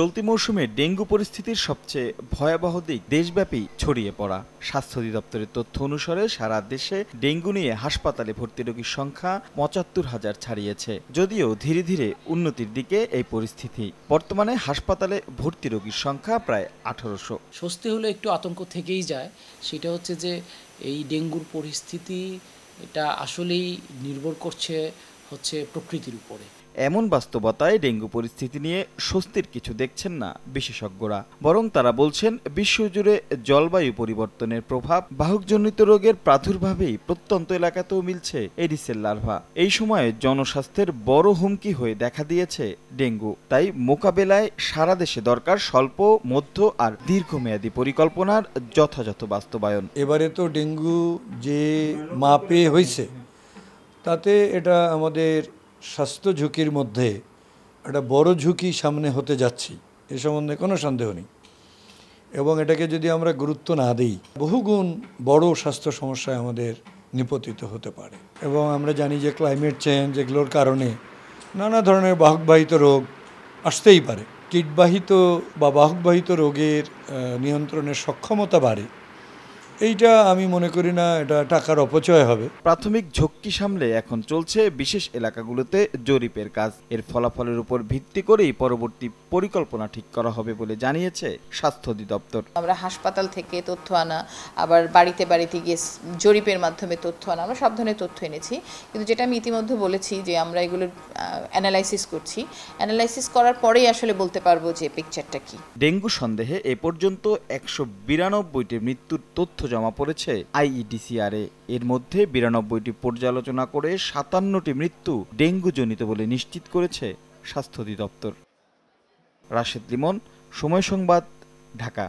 চলতি মৌসুমে ডেঙ্গু পরিস্থিতির সবচেয়ে ভয়াবহ দিক দেশব্যাপী ছড়িয়ে পড়া স্বাস্থ্য অধিদপ্তরের তথ্য অনুসারে সারা দেশে ডেঙ্গু নিয়ে হাসপাতালে ভর্তি রোগীর সংখ্যা পঁচাত্তর হাজার ছাড়িয়েছে যদিও ধীরে ধীরে উন্নতির দিকে এই পরিস্থিতি বর্তমানে হাসপাতালে ভর্তি রোগীর সংখ্যা প্রায় আঠারোশো স্বস্তি হলে একটু আতঙ্ক থেকেই যায় সেটা হচ্ছে যে এই ডেঙ্গুর পরিস্থিতি এটা আসলেই নির্ভর করছে হচ্ছে প্রকৃতির উপরে এমন বাস্তবতায় ডেঙ্গু পরিস্থিতি নিয়ে স্বস্তির কিছু দেখছেন না বিশেষজ্ঞরা বরং তারা বলছেন বিশ্বজুড়ে জলবায়ু পরিবর্তনের প্রভাব বাহকজনিত রোগের প্রাদুর্ভাবেই প্রত্যন্ত এলাকাতেও মিলছে এডিসের লার্ভা এই সময়ে জনস্বাস্থ্যের বড় হুমকি হয়ে দেখা দিয়েছে ডেঙ্গু তাই মোকাবেলায় সারা দেশে দরকার স্বল্প মধ্য আর দীর্ঘমেয়াদী পরিকল্পনার যথাযথ বাস্তবায়ন এবারে তো ডেঙ্গু যে মাপে হয়েছে তাতে এটা আমাদের স্বাস্থ্য ঝুঁকির মধ্যে একটা বড় ঝুঁকি সামনে হতে যাচ্ছি এ সম্বন্ধে কোনো সন্দেহ নেই এবং এটাকে যদি আমরা গুরুত্ব না দিই বহুগুণ বড় স্বাস্থ্য সমস্যায় আমাদের নিপতিত হতে পারে এবং আমরা জানি যে ক্লাইমেট চেঞ্জ এগুলোর কারণে নানা ধরনের বাহকবাহিত রোগ আসতেই পারে কীটবাহিত বা বাহকবাহিত রোগের নিয়ন্ত্রণের সক্ষমতা বাড়ে এইটা আমি মনে করি না এটা টাকার অপচয় হবে প্রাথমিক ঝক্কি সামলে এখন চলছে বিশেষ এলাকাগুলোতে জরিপের কাজ এর ফলাফলের উপর ভিত্তি করেই পরবর্তী পরিকল্পনা ঠিক করা হবে বলে জানিয়েছে স্বাস্থ্য অধিদপ্তর আমরা হাসপাতাল থেকে তথ্য আনা আবার বাড়িতে বাড়িতে গিয়ে জরিপের মাধ্যমে তথ্য আনা আমরা সব ধরনের তথ্য এনেছি কিন্তু যেটা আমি ইতিমধ্যে বলেছি যে আমরা এগুলো অ্যানালাইসিস করছি অ্যানালাইসিস করার পরেই আসলে বলতে পারবো যে পিকচারটা কি ডেঙ্গু সন্দেহে এ পর্যন্ত একশো বিরানব্বইটি মৃত্যুর তথ্য জমা পড়েছে আইইডিসিআরে এর মধ্যে বিরানব্বইটি পর্যালোচনা করে সাতান্নটি মৃত্যু ডেঙ্গুজনিত বলে নিশ্চিত করেছে স্বাস্থ্য অধিদপ্তর রাশেদ লিমন সময় সংবাদ ঢাকা